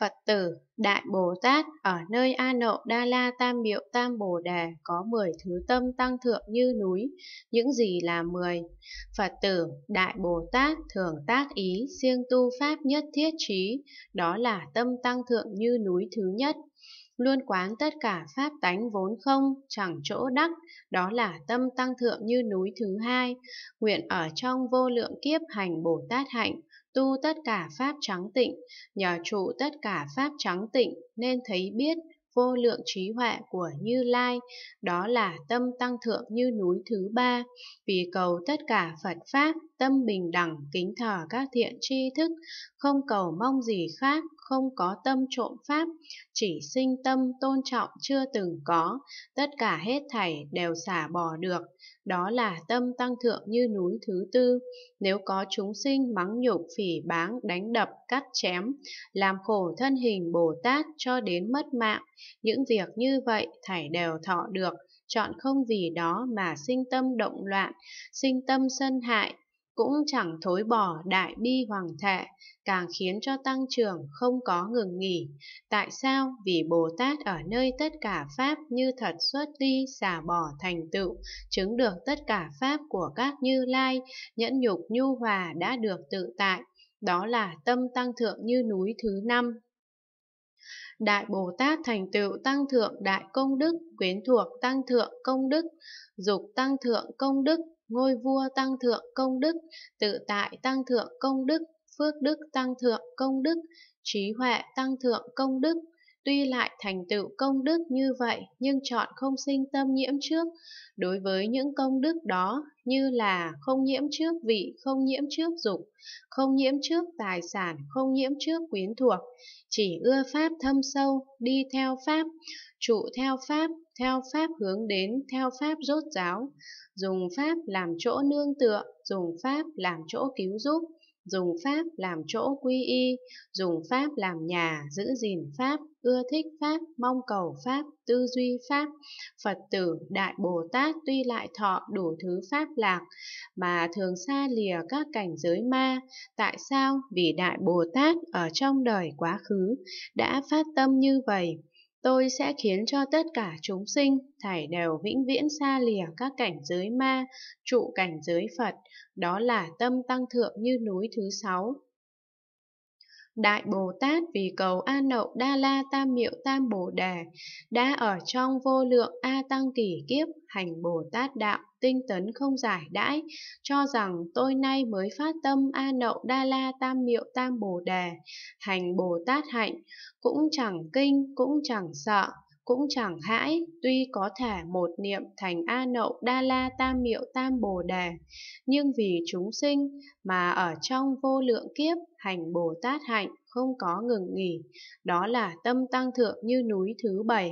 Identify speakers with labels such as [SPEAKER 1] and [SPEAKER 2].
[SPEAKER 1] Phật tử, Đại Bồ Tát ở nơi A nộ Đa La Tam Miệu Tam Bồ Đề có 10 thứ tâm tăng thượng như núi, những gì là 10? Phật tử, Đại Bồ Tát thường tác ý siêng tu pháp nhất thiết trí, đó là tâm tăng thượng như núi thứ nhất luôn quán tất cả pháp tánh vốn không, chẳng chỗ đắc, đó là tâm tăng thượng như núi thứ hai, nguyện ở trong vô lượng kiếp hành Bồ Tát hạnh, tu tất cả pháp trắng tịnh, nhờ trụ tất cả pháp trắng tịnh nên thấy biết vô lượng trí huệ của Như Lai, đó là tâm tăng thượng như núi thứ ba. Vì cầu tất cả Phật Pháp, tâm bình đẳng, kính thờ các thiện tri thức, không cầu mong gì khác, không có tâm trộm Pháp, chỉ sinh tâm tôn trọng chưa từng có, tất cả hết thảy đều xả bỏ được. Đó là tâm tăng thượng như núi thứ tư. Nếu có chúng sinh mắng nhục, phỉ báng, đánh đập, cắt chém, làm khổ thân hình Bồ Tát cho đến mất mạng, những việc như vậy thảy đều thọ được, chọn không vì đó mà sinh tâm động loạn, sinh tâm sân hại, cũng chẳng thối bỏ đại bi hoàng thệ càng khiến cho tăng trưởng không có ngừng nghỉ. Tại sao? Vì Bồ Tát ở nơi tất cả Pháp như thật xuất ly, xả bỏ thành tựu, chứng được tất cả Pháp của các như lai, nhẫn nhục nhu hòa đã được tự tại. Đó là tâm tăng thượng như núi thứ năm. Đại Bồ Tát thành tựu tăng thượng đại công đức, quyến thuộc tăng thượng công đức, dục tăng thượng công đức, ngôi vua tăng thượng công đức, tự tại tăng thượng công đức, phước đức tăng thượng công đức, trí huệ tăng thượng công đức, Tuy lại thành tựu công đức như vậy nhưng chọn không sinh tâm nhiễm trước. Đối với những công đức đó như là không nhiễm trước vị, không nhiễm trước dục, không nhiễm trước tài sản, không nhiễm trước quyến thuộc, chỉ ưa pháp thâm sâu, đi theo pháp, trụ theo pháp, theo pháp hướng đến, theo pháp rốt ráo dùng pháp làm chỗ nương tựa, dùng pháp làm chỗ cứu giúp, dùng pháp làm chỗ quy y, dùng pháp làm nhà, giữ gìn pháp, ưa thích pháp, mong cầu pháp, tư duy pháp. Phật tử Đại Bồ Tát tuy lại thọ đủ thứ pháp lạc mà thường xa lìa các cảnh giới ma. Tại sao? Vì Đại Bồ Tát ở trong đời quá khứ đã phát tâm như vậy tôi sẽ khiến cho tất cả chúng sinh thảy đều vĩnh viễn xa lìa các cảnh giới ma, trụ cảnh giới Phật, đó là tâm tăng thượng như núi thứ sáu. Đại Bồ Tát vì cầu A Nậu Đa La Tam Miệu Tam Bồ Đề đã ở trong vô lượng A Tăng tỷ kiếp hành Bồ Tát đạo tinh tấn không giải đãi, cho rằng tôi nay mới phát tâm A Nậu Đa La Tam Miệu Tam Bồ Đề, hành Bồ Tát hạnh, cũng chẳng kinh, cũng chẳng sợ, cũng chẳng hãi, tuy có thả một niệm thành A Nậu Đa La Tam Miệu Tam Bồ Đề, nhưng vì chúng sinh mà ở trong vô lượng kiếp hành Bồ Tát hạnh không có ngừng nghỉ, đó là tâm tăng thượng như núi thứ bảy.